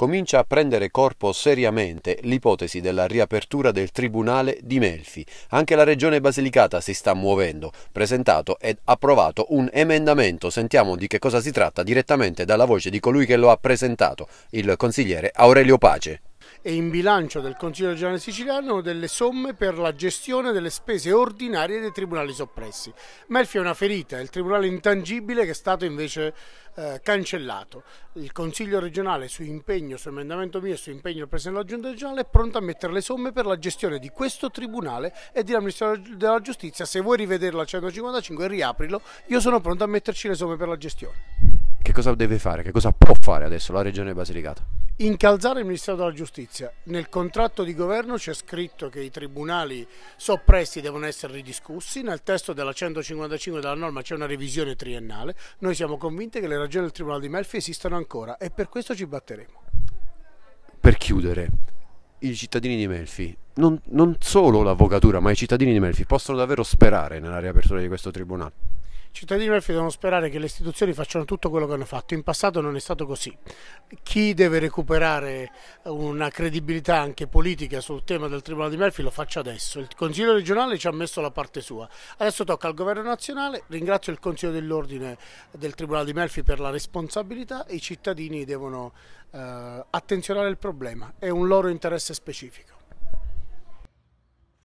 comincia a prendere corpo seriamente l'ipotesi della riapertura del Tribunale di Melfi. Anche la Regione Basilicata si sta muovendo, presentato ed approvato un emendamento, sentiamo di che cosa si tratta direttamente dalla voce di colui che lo ha presentato, il consigliere Aurelio Pace e in bilancio del Consiglio regionale siciliano delle somme per la gestione delle spese ordinarie dei tribunali soppressi. Melfi è una ferita, è il tribunale intangibile che è stato invece eh, cancellato. Il Consiglio regionale su impegno, su emendamento mio e su impegno del Presidente della Giunta regionale è pronto a mettere le somme per la gestione di questo tribunale e dell'amministrazione della giustizia. Se vuoi rivederla a 155 e riaprilo, io sono pronto a metterci le somme per la gestione. Che cosa deve fare? Che cosa può fare adesso la Regione Basilicata? Incalzare il Ministero della Giustizia. Nel contratto di governo c'è scritto che i tribunali soppressi devono essere ridiscussi, nel testo della 155 della norma c'è una revisione triennale, noi siamo convinti che le ragioni del Tribunale di Melfi esistano ancora e per questo ci batteremo. Per chiudere, i cittadini di Melfi, non, non solo l'avvocatura ma i cittadini di Melfi possono davvero sperare nella riapertura di questo tribunale? I cittadini murphy devono sperare che le istituzioni facciano tutto quello che hanno fatto, in passato non è stato così. Chi deve recuperare eh, una credibilità anche politica sul tema del Tribunale di Murphy lo faccia adesso, il Consiglio regionale ci ha messo la parte sua, adesso tocca al Governo nazionale, ringrazio il Consiglio dell'Ordine del Tribunale di Murphy per la responsabilità i cittadini devono eh, attenzionare il problema, è un loro interesse specifico.